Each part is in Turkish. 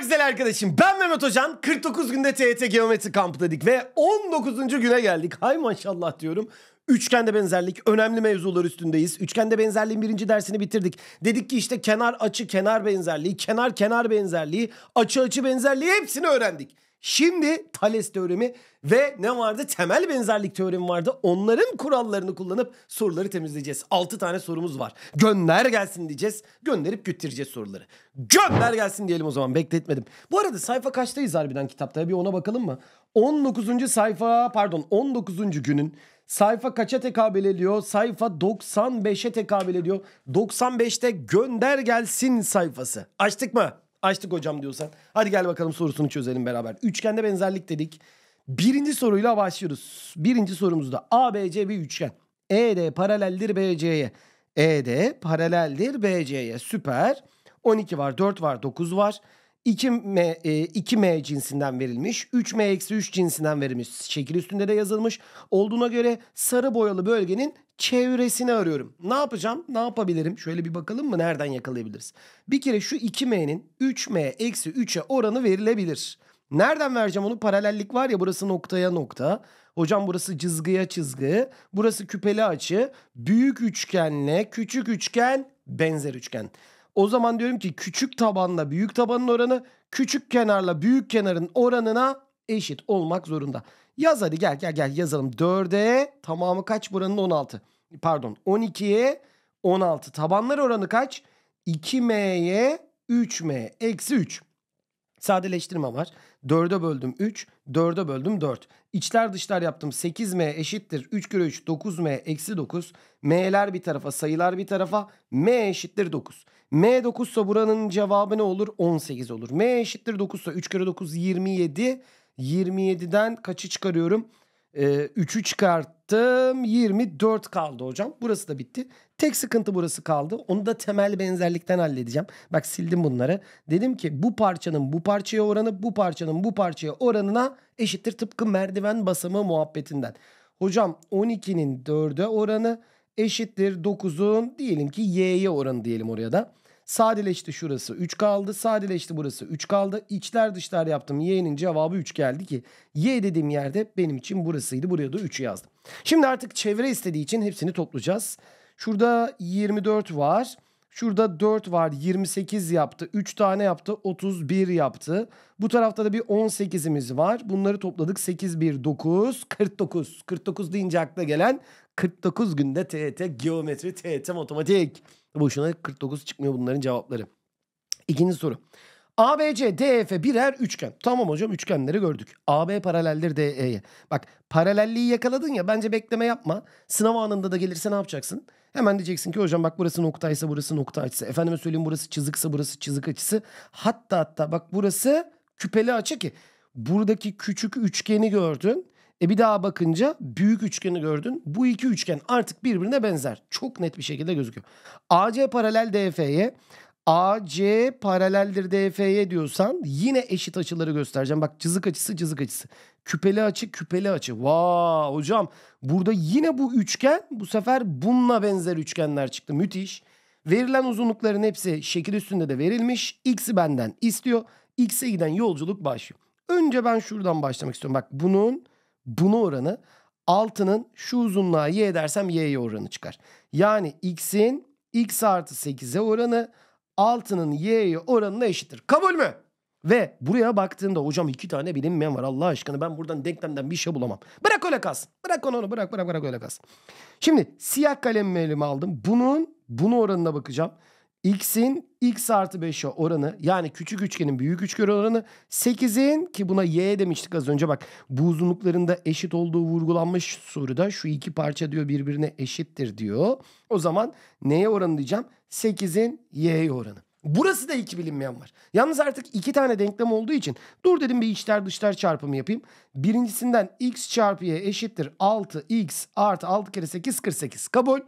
Merhabalar güzel arkadaşım. Ben Mehmet Hocam. 49 günde TET e Geometri Kampı dedik ve 19. güne geldik. Hay maşallah diyorum. Üçgende benzerlik önemli mevzular üstündeyiz. Üçgende benzerliğin birinci dersini bitirdik. Dedik ki işte kenar açı kenar benzerliği, kenar kenar benzerliği, açı açı benzerliği hepsini öğrendik. Şimdi Thales teoremi ve ne vardı? Temel benzerlik teoremi vardı. Onların kurallarını kullanıp soruları temizleyeceğiz. 6 tane sorumuz var. Gönder gelsin diyeceğiz. Gönderip götüreceğiz soruları. Gönder gelsin diyelim o zaman. Bekletmedim. Bu arada sayfa kaçtayız harbiden kitapta? Bir ona bakalım mı? 19. sayfa pardon 19. günün Sayfa kaça tekabül ediyor? Sayfa 95'e tekabül ediyor. 95'te gönder gelsin sayfası. Açtık mı? Açtık hocam diyorsan. Hadi gel bakalım sorusunu çözelim beraber. Üçgende benzerlik dedik. Birinci soruyla başlıyoruz. Birinci sorumuzda ABC bir üçgen. ED paraleldir BC'ye. ED paraleldir BC'ye. Süper. 12 var, 4 var, 9 var. 2M, 2M e, cinsinden verilmiş, 3M-3 cinsinden verilmiş. Şekil üstünde de yazılmış. Olduğuna göre sarı boyalı bölgenin çevresini arıyorum. Ne yapacağım? Ne yapabilirim? Şöyle bir bakalım mı? Nereden yakalayabiliriz? Bir kere şu 2M'nin 3M-3'e oranı verilebilir. Nereden vereceğim onu? Paralellik var ya burası noktaya nokta. Hocam burası cızgıya çizgi. Burası küpeli açı. Büyük üçgenle küçük üçgen benzer üçgen. O zaman diyorum ki küçük tabanla büyük tabanın oranı küçük kenarla büyük kenarın oranına eşit olmak zorunda. Yaz hadi gel gel gel yazalım. 4'e tamamı kaç buranın 16. Pardon 12'ye 16. Tabanlar oranı kaç? 2m'ye 3m eksi 3. Sadeleştirme var. 4'e böldüm 3. 4'e böldüm 4. İçler dışlar yaptım. 8m eşittir 3 kere 3 9m eksi 9. M'ler bir tarafa sayılar bir tarafa. M eşittir 9. M 9 ise buranın cevabı ne olur? 18 olur. M eşittir 9 ise 3 kere 9 27. 27'den kaçı çıkarıyorum? 3'ü ee, çıkarttım. 24 kaldı hocam. Burası da bitti. Tek sıkıntı burası kaldı. Onu da temel benzerlikten halledeceğim. Bak sildim bunları. Dedim ki bu parçanın bu parçaya oranı bu parçanın bu parçaya oranına eşittir. Tıpkı merdiven basımı muhabbetinden. Hocam 12'nin 4'e oranı eşittir 9'un diyelim ki y'ye oranı diyelim oraya da. Sadeleşti şurası 3 kaldı. Sadeleşti burası 3 kaldı. içler dışlar yaptım. Y'nin cevabı 3 geldi ki Y dediğim yerde benim için burasıydı. Buraya da 3'ü yazdım. Şimdi artık çevre istediği için hepsini toplayacağız. Şurada 24 var. Şurada 4 var 28 yaptı. 3 tane yaptı 31 yaptı. Bu tarafta da bir 18'imiz var. Bunları topladık 8, 1, 9, 49. 49 deyince akla gelen 49 günde TET, geometri, TET, matematik. Boşuna 49 çıkmıyor bunların cevapları. İkinci soru. ABC, DF e, birer üçgen. Tamam hocam üçgenleri gördük. AB paraleldir DE'ye. Bak paralelliği yakaladın ya bence bekleme yapma. Sınav anında da gelirse ne yapacaksın? Hemen diyeceksin ki hocam bak burası noktaysa burası nokta açısı. Efendime söyleyeyim burası çizikse burası çizik açısı. Hatta hatta bak burası küpeli açı ki. Buradaki küçük üçgeni gördün. E bir daha bakınca büyük üçgeni gördün. Bu iki üçgen artık birbirine benzer. Çok net bir şekilde gözüküyor. AC paralel DF'ye AC paraleldir DF'ye diyorsan yine eşit açıları göstereceğim. Bak cızık açısı cızık açısı. Küpeli açı küpeli açı. Vaa hocam burada yine bu üçgen bu sefer bununla benzer üçgenler çıktı. Müthiş. Verilen uzunlukların hepsi şekil üstünde de verilmiş. X'i benden istiyor. X'e giden yolculuk başlıyor. Önce ben şuradan başlamak istiyorum. Bak bunun bunu oranı altının şu uzunluğa y edersem y'ye oranı çıkar. Yani x'in x artı 8'e oranı altının y'ye oranına eşittir. Kabul mü? Ve buraya baktığında hocam iki tane bilinmeyen var Allah aşkına ben buradan denklemden bir şey bulamam. Bırak öyle kalsın. Bırak onu, onu bırak bırak bırak öyle kalsın. Şimdi siyah kalemimi elime aldım. Bunun bunu oranına bakacağım x'in x artı 5'e oranı yani küçük üçgenin büyük üçgen oranı 8'in ki buna y demiştik az önce bak bu uzunluklarında eşit olduğu vurgulanmış soruda şu iki parça diyor birbirine eşittir diyor. O zaman neye oranı diyeceğim? 8'in y'ye oranı. Burası da iki bilinmeyen var. Yalnız artık iki tane denklem olduğu için dur dedim bir içler dışlar çarpımı yapayım. Birincisinden x çarpı y eşittir 6x artı 6 kere 8 48 kabul.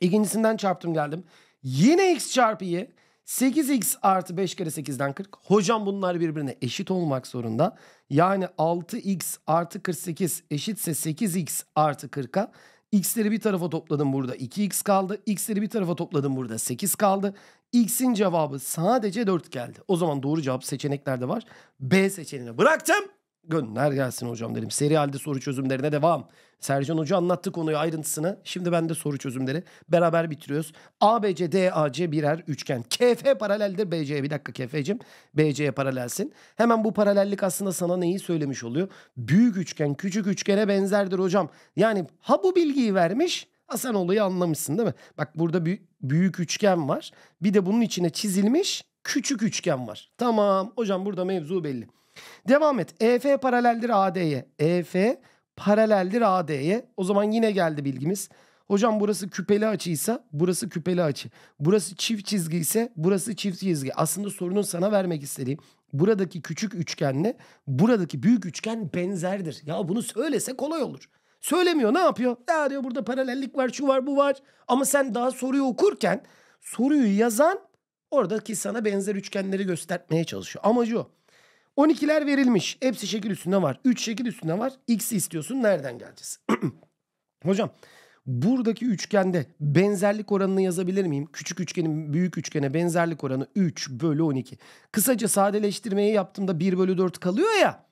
İkincisinden çarptım geldim. Yine x çarpı y. 8x artı 5 kere 8'den 40. Hocam bunlar birbirine eşit olmak zorunda. Yani 6x artı 48 eşitse 8x artı 40'a. X'leri bir tarafa topladım burada 2x kaldı. X'leri bir tarafa topladım burada 8 kaldı. X'in cevabı sadece 4 geldi. O zaman doğru cevap seçeneklerde var. B seçeneğine bıraktım. Gönder gelsin hocam dedim. Seri halde soru çözümlerine devam. Sercan Hoca anlattı konuyu ayrıntısını. Şimdi ben de soru çözümleri beraber bitiriyoruz. A B C D A C birer üçgen. KF paraleldir BC'ye. Bir dakika KF'cim. BC'ye paralelsin. Hemen bu paralellik aslında sana neyi söylemiş oluyor? Büyük üçgen küçük üçgene benzerdir hocam. Yani ha bu bilgiyi vermiş ha sen olayı anlamışsın değil mi? Bak burada bir büyük üçgen var. Bir de bunun içine çizilmiş küçük üçgen var. Tamam hocam burada mevzu belli. Devam et. EF paraleldir AD'ye. EF paraleldir AD'ye. O zaman yine geldi bilgimiz. Hocam burası küpeli açıysa burası küpeli açı. Burası çift çizgi ise burası çift çizgi. Aslında sorunun sana vermek istediği buradaki küçük üçgenle buradaki büyük üçgen benzerdir. Ya bunu söylese kolay olur. Söylemiyor ne yapıyor? Ya diyor burada paralellik var şu var bu var. Ama sen daha soruyu okurken soruyu yazan oradaki sana benzer üçgenleri göstermeye çalışıyor. Amacı o. 12'ler verilmiş. Hepsi şekil üstünde var. 3 şekil üstünde var. X'i istiyorsun. Nereden geleceğiz? Hocam buradaki üçgende benzerlik oranını yazabilir miyim? Küçük üçgenin büyük üçgene benzerlik oranı 3 bölü 12. Kısaca sadeleştirmeyi yaptığımda 1 bölü 4 kalıyor ya.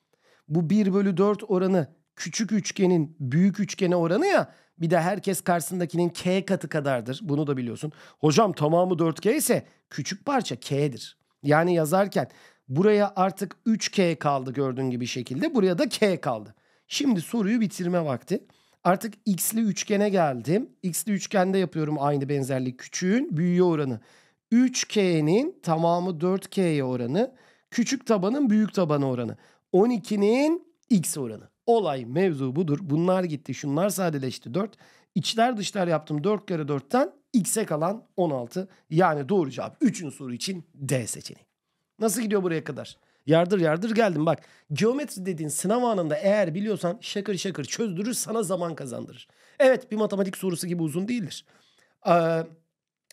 Bu 1 bölü 4 oranı küçük üçgenin büyük üçgene oranı ya. Bir de herkes karşısındakinin k katı kadardır. Bunu da biliyorsun. Hocam tamamı 4k ise küçük parça k'dir. Yani yazarken Buraya artık 3K kaldı gördüğün gibi şekilde. Buraya da K kaldı. Şimdi soruyu bitirme vakti. Artık x'li üçgene geldim. X'li üçgende yapıyorum aynı benzerlik. Küçüğün büyüğe oranı. 3K'nin tamamı 4K'ye oranı. Küçük tabanın büyük tabanı oranı. 12'nin x oranı. Olay mevzu budur. Bunlar gitti. Şunlar sadeleşti 4. İçler dışlar yaptım 4 kere 4'ten x'e kalan 16. Yani doğru cevap 3'ün soru için D seçeneği. Nasıl gidiyor buraya kadar? Yardır yardır geldim bak. Geometri dediğin sınav anında eğer biliyorsan şakır şakır çözdürür sana zaman kazandırır. Evet bir matematik sorusu gibi uzun değildir. Ee,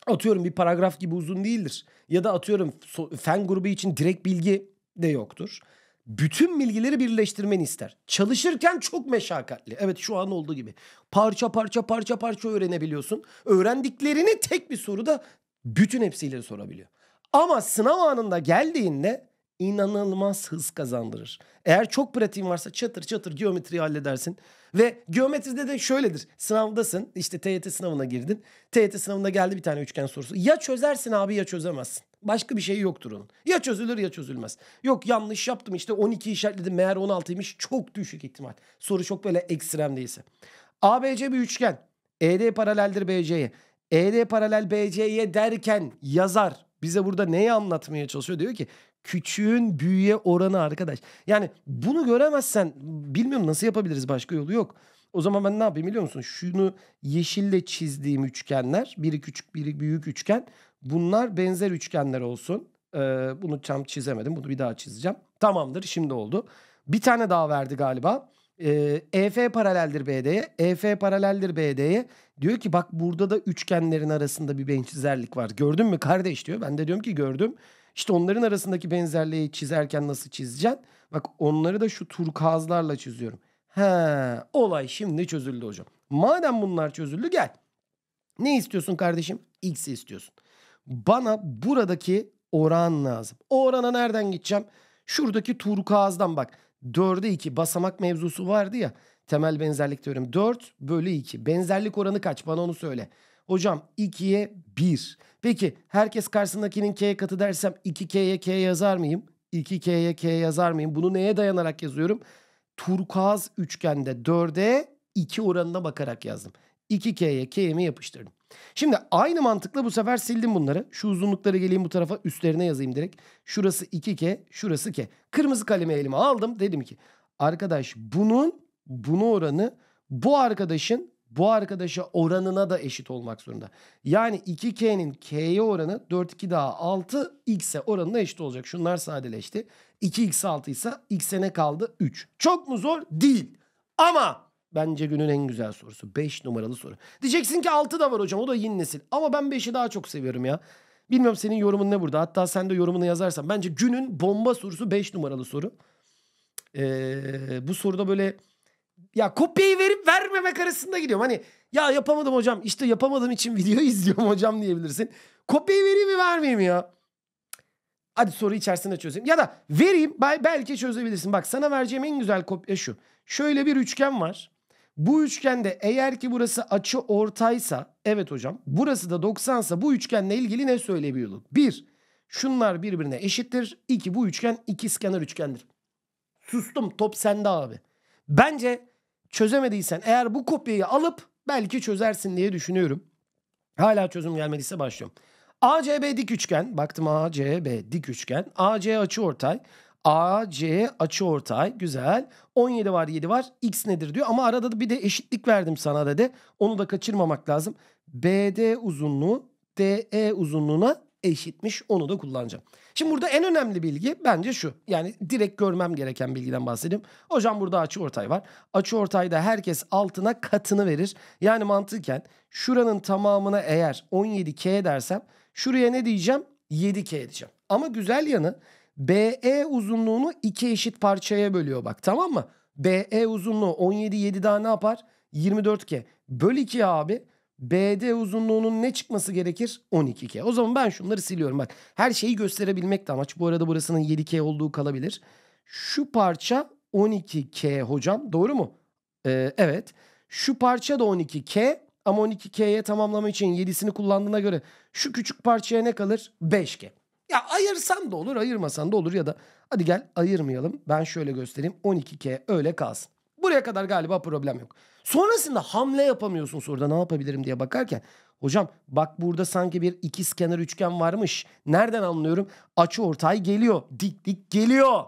atıyorum bir paragraf gibi uzun değildir. Ya da atıyorum fen grubu için direkt bilgi de yoktur. Bütün bilgileri birleştirmeni ister. Çalışırken çok meşakkatli. Evet şu an olduğu gibi. Parça parça parça parça öğrenebiliyorsun. Öğrendiklerini tek bir soruda bütün hepsiyle sorabiliyor. Ama sınav anında geldiğinde inanılmaz hız kazandırır. Eğer çok pratiğin varsa çatır çatır geometriyi halledersin. Ve geometride de şöyledir. Sınavdasın işte TYT sınavına girdin. TYT sınavında geldi bir tane üçgen sorusu. Ya çözersin abi ya çözemezsin. Başka bir şey yoktur onun. Ya çözülür ya çözülmez. Yok yanlış yaptım işte 12 işaretledim meğer 16'ymış. Çok düşük ihtimal. Soru çok böyle ekstrem değilse. ABC bir üçgen. ED paraleldir BC'ye. ED paralel BC'ye derken yazar bize burada neyi anlatmaya çalışıyor? Diyor ki küçüğün büyüye oranı arkadaş. Yani bunu göremezsen bilmiyorum nasıl yapabiliriz başka yolu yok. O zaman ben ne yapayım biliyor musun? Şunu yeşille çizdiğim üçgenler biri küçük biri büyük üçgen bunlar benzer üçgenler olsun. Ee, bunu tam çizemedim bunu bir daha çizeceğim. Tamamdır şimdi oldu. Bir tane daha verdi galiba. EF e paraleldir BD'ye. EF paraleldir BD'ye. Diyor ki bak burada da üçgenlerin arasında bir benzerlik var. Gördün mü kardeş diyor. Ben de diyorum ki gördüm. İşte onların arasındaki benzerliği çizerken nasıl çizeceksin? Bak onları da şu turkazlarla çiziyorum. He, olay şimdi çözüldü hocam. Madem bunlar çözüldü gel. Ne istiyorsun kardeşim? x istiyorsun. Bana buradaki oran lazım. O orana nereden gideceğim? Şuradaki turkuazdan bak. 4'e 2 basamak mevzusu vardı ya. Temel benzerlik diyorum 4 bölü 2. Benzerlik oranı kaç? Bana onu söyle. Hocam 2'ye 1. Peki herkes karşısındakinin k katı dersem 2k'ye k yazar mıyım? 2k'ye k yazar mıyım? Bunu neye dayanarak yazıyorum? Turkuaz üçgende 4'e 2 oranına bakarak yazdım. 2K'ye K'mi yapıştırdım. Şimdi aynı mantıkla bu sefer sildim bunları. Şu uzunlukları geleyim bu tarafa üstlerine yazayım direkt. Şurası 2K, şurası K. Kırmızı kalemi elime aldım. Dedim ki arkadaş bunun bunu oranı bu arkadaşın bu arkadaşa oranına da eşit olmak zorunda. Yani 2K'nin K'ye oranı 4 2 daha 6 X'e oranına eşit olacak. Şunlar sadeleşti. 2X 6 ise X'e ne kaldı? 3. Çok mu zor? Değil. Ama bence günün en güzel sorusu. 5 numaralı soru. Diyeceksin ki 6 da var hocam o da yin nesil. Ama ben 5'i daha çok seviyorum ya. Bilmiyorum senin yorumun ne burada. Hatta sen de yorumunu yazarsan. Bence günün bomba sorusu 5 numaralı soru. Ee, bu soruda böyle ya kopyayı verip vermemek arasında gidiyorum. Hani ya yapamadım hocam işte yapamadığım için video izliyorum hocam diyebilirsin. Kopyayı vereyim mi vermeyeyim ya? Hadi soru içerisinde çözeyim. Ya da vereyim belki çözebilirsin. Bak sana vereceğim en güzel kopya şu. Şöyle bir üçgen var. Bu üçgende eğer ki burası açı ortaysa evet hocam burası da 90 sa bu üçgenle ilgili ne söyleyebiliyordu? Bir, Şunlar birbirine eşittir. İki Bu üçgen ikizkenar üçgendir. Sustum top sende abi. Bence çözemediysen eğer bu kopyayı alıp belki çözersin diye düşünüyorum. Hala çözüm gelmediyse başlıyorum. ACB dik üçgen. Baktım ACB dik üçgen. AC açı ortay. AC açı ortay güzel. 17 var 7 var x nedir diyor. Ama arada da bir de eşitlik verdim sana dedi. Onu da kaçırmamak lazım. BD uzunluğu DE uzunluğuna eşitmiş. Onu da kullanacağım. Şimdi burada en önemli bilgi bence şu. Yani direkt görmem gereken bilgiden bahsedeyim. Hocam burada açı ortay var. Açı ortayda herkes altına katını verir. Yani mantıken şuranın tamamına eğer 17K dersem şuraya ne diyeceğim? 7K diyeceğim. Ama güzel yanı BE uzunluğunu iki eşit parçaya bölüyor bak tamam mı? BE uzunluğu 17 7 daha ne yapar? 24K. Böl 2 abi. BD uzunluğunun ne çıkması gerekir? 12K. O zaman ben şunları siliyorum bak. Her şeyi gösterebilmek de amaç. Bu arada burasının 7K olduğu kalabilir. Şu parça 12K hocam. Doğru mu? Ee, evet. Şu parça da 12K. Ama 12K'ye tamamlama için 7'sini kullandığına göre şu küçük parçaya ne kalır? 5K. Ya ayırsan da olur, ayırmasan da olur ya da hadi gel ayırmayalım. Ben şöyle göstereyim. 12K öyle kalsın. Buraya kadar galiba problem yok. Sonrasında hamle yapamıyorsun soruda ne yapabilirim diye bakarken. Hocam bak burada sanki bir ikiz kenar üçgen varmış. Nereden anlıyorum? Açı ortay geliyor. Dik dik geliyor.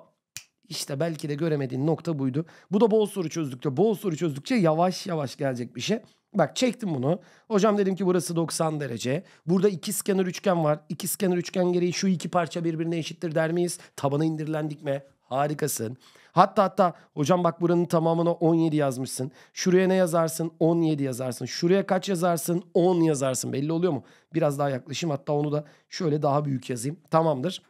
İşte belki de göremediğin nokta buydu. Bu da bol soru çözdükçe, bol soru çözdükçe yavaş yavaş gelecek bir şey. Bak çektim bunu. Hocam dedim ki burası 90 derece. Burada iki skener üçgen var. İki skener üçgen gereği şu iki parça birbirine eşittir der miyiz? Tabana indirilen dikme. Harikasın. Hatta hatta hocam bak buranın tamamına 17 yazmışsın. Şuraya ne yazarsın? 17 yazarsın. Şuraya kaç yazarsın? 10 yazarsın. Belli oluyor mu? Biraz daha yaklaşayım. Hatta onu da şöyle daha büyük yazayım. Tamamdır.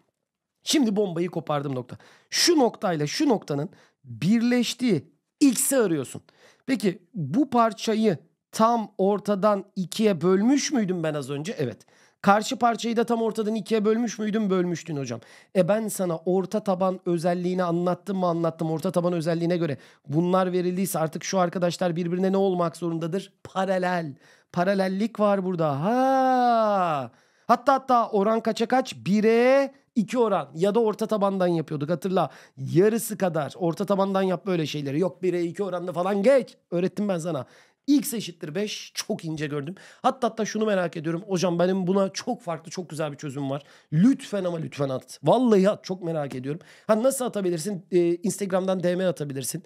Şimdi bombayı kopardım nokta. Şu noktayla şu noktanın birleştiği x'i arıyorsun. Peki bu parçayı tam ortadan ikiye bölmüş müydüm ben az önce? Evet. Karşı parçayı da tam ortadan ikiye bölmüş müydüm? Bölmüştün hocam. E ben sana orta taban özelliğini anlattım mı anlattım. Orta taban özelliğine göre bunlar verildiyse artık şu arkadaşlar birbirine ne olmak zorundadır? Paralel. Paralellik var burada. Ha. Hatta hatta oran kaça kaç? 1'e 2 oran ya da orta tabandan yapıyorduk hatırla. Yarısı kadar orta tabandan yap böyle şeyleri. Yok 1'e 2 oranda falan geç. Öğrettim ben sana. X eşittir 5 çok ince gördüm. Hatta hatta şunu merak ediyorum. Hocam benim buna çok farklı çok güzel bir çözüm var. Lütfen ama lütfen at. Vallahi at çok merak ediyorum. Ha nasıl atabilirsin? Ee, Instagram'dan DM atabilirsin.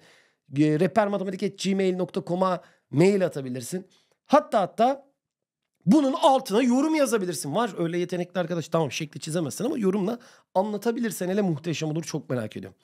E, ee, repermatematik.gmail.com'a mail atabilirsin. Hatta hatta bunun altına yorum yazabilirsin. Var öyle yetenekli arkadaş. Tamam şekli çizemezsin ama yorumla anlatabilirsen hele muhteşem olur. Çok merak ediyorum.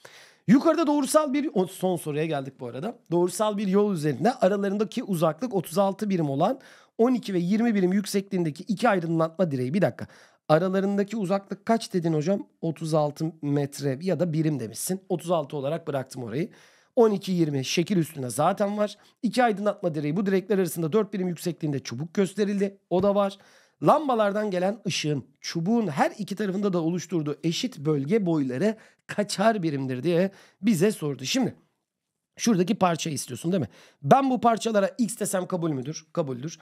Yukarıda doğrusal bir son soruya geldik bu arada. Doğrusal bir yol üzerinde aralarındaki uzaklık 36 birim olan 12 ve 20 birim yüksekliğindeki iki aydınlatma direği. Bir dakika. Aralarındaki uzaklık kaç dedin hocam? 36 metre ya da birim demişsin. 36 olarak bıraktım orayı. 12-20 şekil üstüne zaten var. İki aydınlatma direği bu direkler arasında 4 birim yüksekliğinde çubuk gösterildi. O da var. Lambalardan gelen ışığın çubuğun her iki tarafında da oluşturduğu eşit bölge boyları kaçar birimdir diye bize sordu. Şimdi şuradaki parçayı istiyorsun değil mi? Ben bu parçalara x desem kabul müdür? Kabuldür.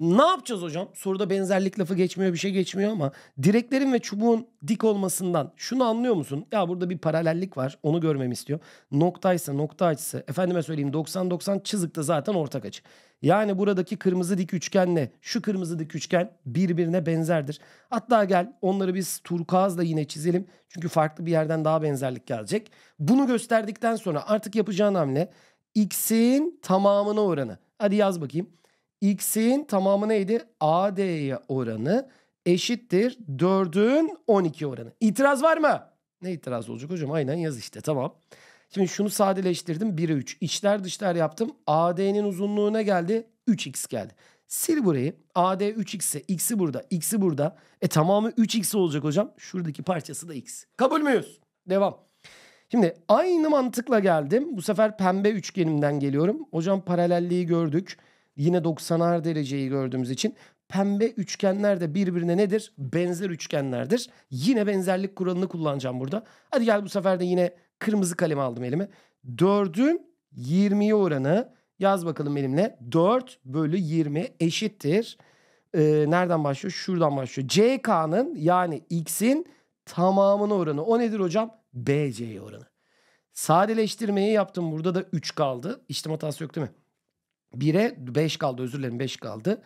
Ne yapacağız hocam? Soruda benzerlik lafı geçmiyor bir şey geçmiyor ama direklerin ve çubuğun dik olmasından şunu anlıyor musun? Ya burada bir paralellik var onu görmemi istiyor. Noktaysa nokta açısı efendime söyleyeyim 90-90 çizikte zaten ortak açı. Yani buradaki kırmızı dik üçgenle şu kırmızı dik üçgen birbirine benzerdir. Hatta gel onları biz turkuazla yine çizelim. Çünkü farklı bir yerden daha benzerlik gelecek. Bunu gösterdikten sonra artık yapacağın hamle x'in tamamına oranı. Hadi yaz bakayım x'in tamamı neydi? AD'ye oranı eşittir 4'ün 12 oranı. İtiraz var mı? Ne itiraz olacak hocam? Aynen yaz işte tamam. Şimdi şunu sadeleştirdim 1'e 3. İçler dışlar yaptım. AD'nin uzunluğuna geldi 3x geldi. Sil burayı. AD 3x ise x'i burada, x'i burada. E tamamı 3x olacak hocam. Şuradaki parçası da x. Kabul müyüz? Devam. Şimdi aynı mantıkla geldim. Bu sefer pembe üçgenimden geliyorum. Hocam paralelliği gördük yine 90'ar dereceyi gördüğümüz için pembe üçgenler de birbirine nedir? Benzer üçgenlerdir. Yine benzerlik kuralını kullanacağım burada. Hadi gel bu sefer de yine kırmızı kalemi aldım elime. 4'ün 20'ye oranı yaz bakalım elimle. 4 bölü 20 eşittir. Ee, nereden başlıyor? Şuradan başlıyor. CK'nın yani X'in tamamına oranı. O nedir hocam? BC'ye oranı. Sadeleştirmeyi yaptım. Burada da 3 kaldı. İçtim hatası yok değil mi? 1'e 5 kaldı özür dilerim 5 kaldı.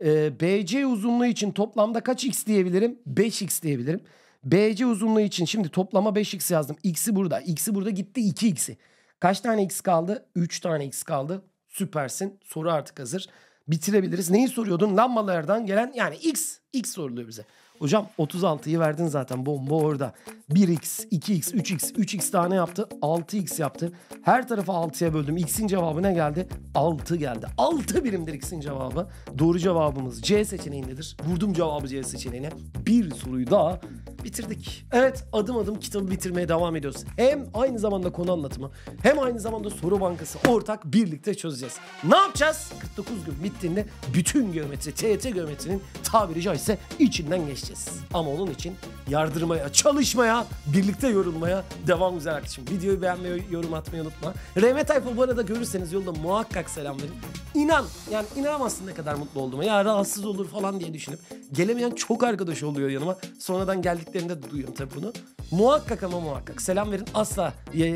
E, ee, BC uzunluğu için toplamda kaç x diyebilirim? 5x diyebilirim. BC uzunluğu için şimdi toplama 5x yazdım. X'i burada. X'i burada gitti 2x'i. Kaç tane x kaldı? 3 tane x kaldı. Süpersin. Soru artık hazır. Bitirebiliriz. Neyi soruyordun? Lambalardan gelen yani x. X soruluyor bize. Hocam 36'yı verdin zaten bomba orada. 1x, 2x, 3x, 3x tane yaptı. 6x yaptı. Her tarafı 6'ya böldüm. X'in cevabı ne geldi? 6 geldi. 6 birimdir X'in cevabı. Doğru cevabımız C seçeneğindedir. Vurdum cevabı C seçeneğine. Bir soruyu daha bitirdik. Evet adım adım kitabı bitirmeye devam ediyoruz. Hem aynı zamanda konu anlatımı hem aynı zamanda soru bankası ortak birlikte çözeceğiz. Ne yapacağız? 49 gün bittiğinde bütün geometri TYT geometrinin tabiri caizse içinden geçeceğiz. Ama onun için yardırmaya, çalışmaya, birlikte yorulmaya devam güzel arkadaşım. Videoyu beğenmeyi, yorum atmayı unutma. RM Tayfa bu arada görürseniz yolda muhakkak selam verin. İnan, yani inanamazsın ne kadar mutlu olduğuma. Ya rahatsız olur falan diye düşünüp gelemeyen çok arkadaş oluyor yanıma. Sonradan geldikleri söylediklerinde de duyuyorum tabii bunu. Muhakkak ama muhakkak. Selam verin asla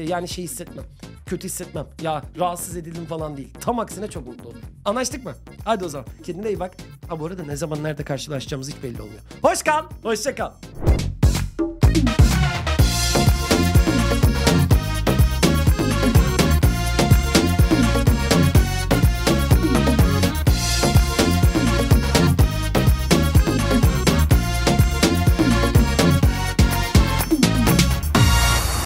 yani şey hissetmem. Kötü hissetmem. Ya rahatsız edildim falan değil. Tam aksine çok mutlu oldum. Anlaştık mı? Hadi o zaman. Kendine iyi bak. Ha bu arada ne zaman nerede karşılaşacağımız hiç belli olmuyor. Hoş kal. Hoşça kal.